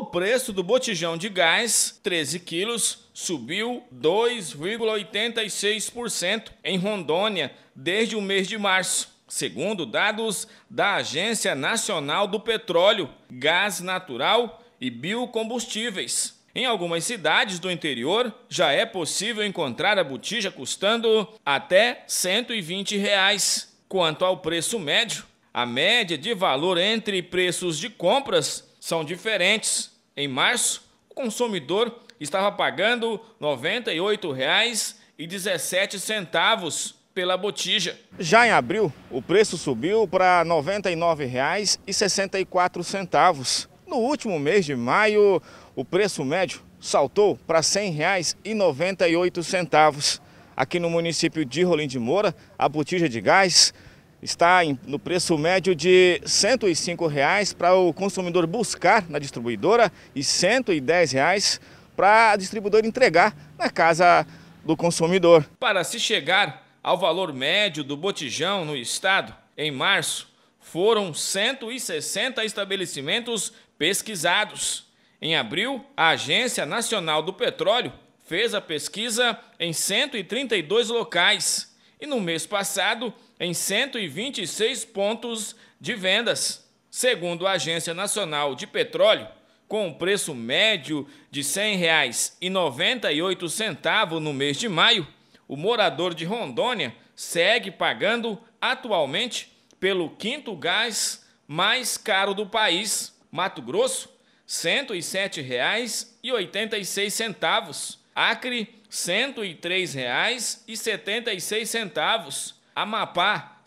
O preço do botijão de gás, 13 quilos, subiu 2,86% em Rondônia desde o mês de março. Segundo dados da Agência Nacional do Petróleo, Gás Natural e Biocombustíveis. Em algumas cidades do interior, já é possível encontrar a botija custando até R$ 120. Reais. Quanto ao preço médio, a média de valor entre preços de compras são diferentes. Em março, o consumidor estava pagando R$ 98,17 pela botija. Já em abril, o preço subiu para R$ 99,64. No último mês de maio, o preço médio saltou para R$ 100,98. Aqui no município de Rolim de Moura, a botija de gás está no preço médio de R$ 105,00 para o consumidor buscar na distribuidora e R$ 110,00 para a distribuidora entregar na casa do consumidor. Para se chegar ao valor médio do botijão no estado, em março, foram 160 estabelecimentos pesquisados. Em abril, a Agência Nacional do Petróleo fez a pesquisa em 132 locais. E no mês passado, em 126 pontos de vendas, segundo a Agência Nacional de Petróleo, com um preço médio de R$ 100,98 no mês de maio, o morador de Rondônia segue pagando atualmente pelo quinto gás mais caro do país, Mato Grosso, R$ 107,86, Acre, R$ 103,76 Amapá, R$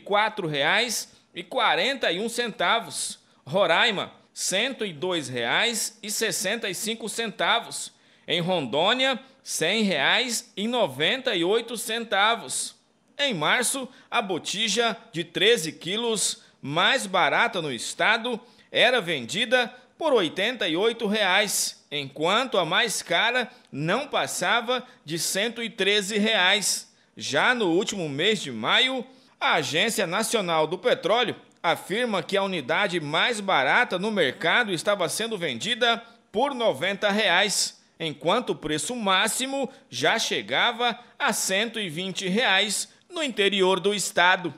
104,41. Roraima, R$ 102,65. Em Rondônia, R$ 100,98. Em março, a botija de 13 quilos mais barata no estado era vendida por R$ 88,00, enquanto a mais cara não passava de R$ 113,00. Já no último mês de maio, a Agência Nacional do Petróleo afirma que a unidade mais barata no mercado estava sendo vendida por R$ 90, reais, enquanto o preço máximo já chegava a R$ 120 reais no interior do estado.